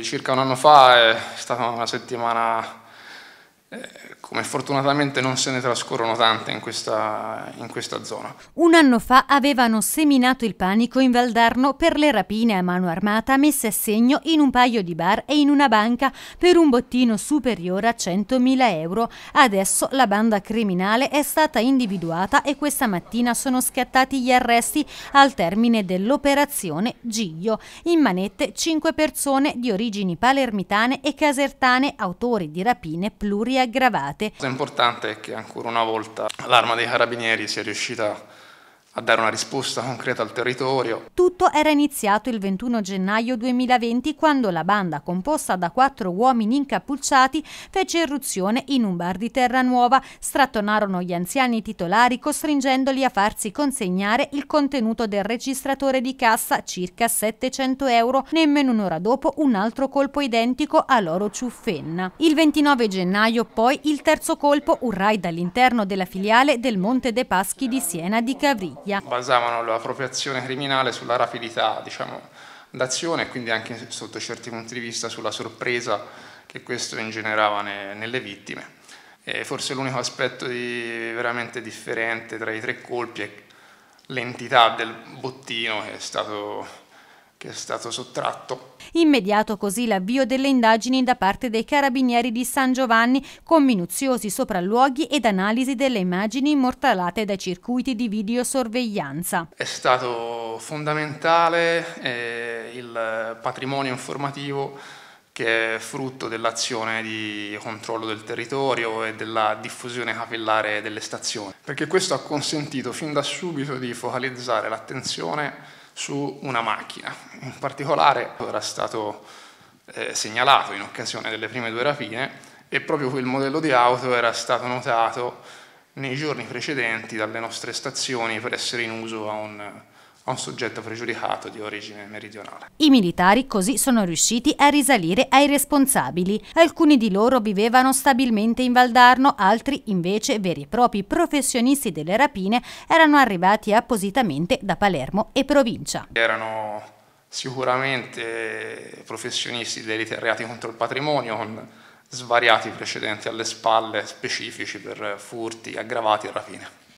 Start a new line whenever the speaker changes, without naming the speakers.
Circa un anno fa è stata una settimana eh, come fortunatamente non se ne trascorrono tante in questa, in questa, zona.
Un anno fa avevano seminato il panico in Valdarno per le rapine a mano armata messe a segno in un paio di bar e in una banca per un bottino superiore a 100.000 euro. Adesso la banda criminale è stata individuata e questa mattina sono scattati gli arresti al termine dell'operazione Giglio. In manette cinque persone di origini palermitane e casertane, autori di rapine plurialitate aggravate. È
importante che ancora una volta l'arma dei carabinieri sia riuscita a dare una risposta concreta al territorio.
Tutto era iniziato il 21 gennaio 2020 quando la banda, composta da quattro uomini incappucciati, fece irruzione in un bar di Terranuova. Strattonarono gli anziani titolari costringendoli a farsi consegnare il contenuto del registratore di cassa, circa 700 euro. Nemmeno un'ora dopo un altro colpo identico a loro ciuffenna. Il 29 gennaio poi il terzo colpo, un raid all'interno della filiale del Monte dei Paschi di Siena di Cavri spoglia.
Basavano l'appropriazione criminale sulla rapidità diciamo, d'azione e quindi anche sotto certi punti di vista sulla sorpresa che questo ingenerava ne, nelle vittime. E forse l'unico aspetto di, veramente differente tra i tre colpi è l'entità del bottino che è stato che è stato sottratto.
Immediato così l'avvio delle indagini da parte dei carabinieri di San Giovanni con minuziosi sopralluoghi ed analisi delle immagini immortalate dai circuiti di videosorveglianza. È
stato fondamentale eh, il patrimonio informativo che è frutto dell'azione di controllo del territorio e della diffusione capillare delle stazioni, perché questo ha consentito fin da subito di focalizzare l'attenzione su una macchina. In particolare era stato eh, segnalato in occasione delle prime due rapine e proprio quel modello di auto era stato notato nei giorni precedenti dalle nostre stazioni per essere in uso a un a un soggetto pregiudicato di origine meridionale.
I militari così sono riusciti a risalire ai responsabili. Alcuni di loro vivevano stabilmente in Valdarno, altri invece, veri e propri professionisti delle rapine, erano arrivati appositamente da Palermo e provincia.
Erano sicuramente professionisti dei reati contro il patrimonio con svariati precedenti alle spalle specifici per furti aggravati e rapine.